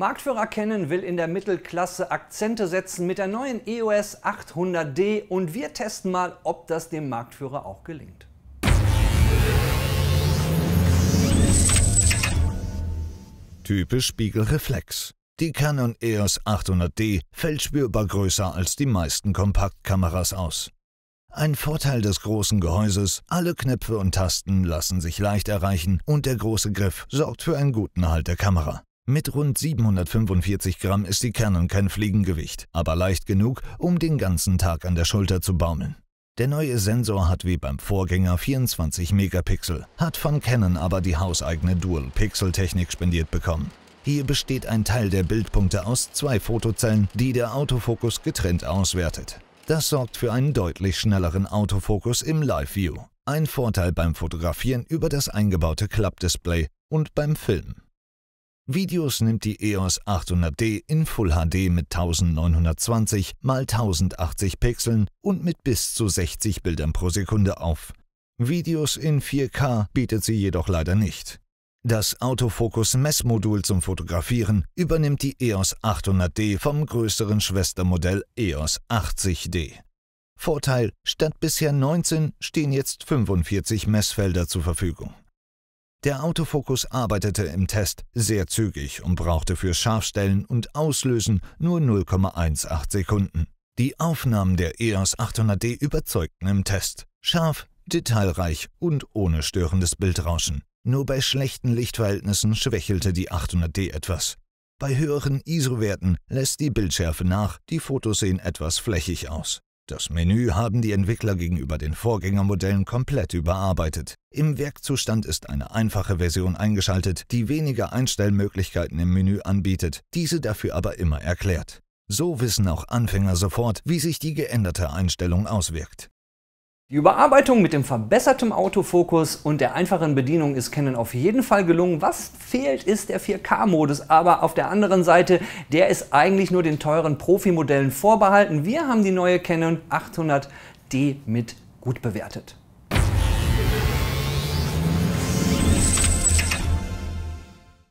Marktführer Canon will in der Mittelklasse Akzente setzen mit der neuen EOS 800D und wir testen mal, ob das dem Marktführer auch gelingt. Typisch Spiegelreflex. Die Canon EOS 800D fällt spürbar größer als die meisten Kompaktkameras aus. Ein Vorteil des großen Gehäuses, alle Knöpfe und Tasten lassen sich leicht erreichen und der große Griff sorgt für einen guten Halt der Kamera. Mit rund 745 Gramm ist die Canon kein Fliegengewicht, aber leicht genug, um den ganzen Tag an der Schulter zu baumeln. Der neue Sensor hat wie beim Vorgänger 24 Megapixel, hat von Canon aber die hauseigene Dual-Pixel-Technik spendiert bekommen. Hier besteht ein Teil der Bildpunkte aus zwei Fotozellen, die der Autofokus getrennt auswertet. Das sorgt für einen deutlich schnelleren Autofokus im Live View. Ein Vorteil beim Fotografieren über das eingebaute Klappdisplay und beim Filmen. Videos nimmt die EOS 800D in Full HD mit 1920 x 1080 Pixeln und mit bis zu 60 Bildern pro Sekunde auf. Videos in 4K bietet sie jedoch leider nicht. Das Autofokus-Messmodul zum Fotografieren übernimmt die EOS 800D vom größeren Schwestermodell EOS 80D. Vorteil, statt bisher 19 stehen jetzt 45 Messfelder zur Verfügung. Der Autofokus arbeitete im Test sehr zügig und brauchte für Scharfstellen und Auslösen nur 0,18 Sekunden. Die Aufnahmen der EOS 800D überzeugten im Test. Scharf, detailreich und ohne störendes Bildrauschen. Nur bei schlechten Lichtverhältnissen schwächelte die 800D etwas. Bei höheren ISO-Werten lässt die Bildschärfe nach, die Fotos sehen etwas flächig aus. Das Menü haben die Entwickler gegenüber den Vorgängermodellen komplett überarbeitet. Im Werkzustand ist eine einfache Version eingeschaltet, die weniger Einstellmöglichkeiten im Menü anbietet, diese dafür aber immer erklärt. So wissen auch Anfänger sofort, wie sich die geänderte Einstellung auswirkt. Die Überarbeitung mit dem verbessertem Autofokus und der einfachen Bedienung ist Canon auf jeden Fall gelungen. Was fehlt ist der 4K-Modus, aber auf der anderen Seite, der ist eigentlich nur den teuren Profi-Modellen vorbehalten. Wir haben die neue Canon 800D mit gut bewertet.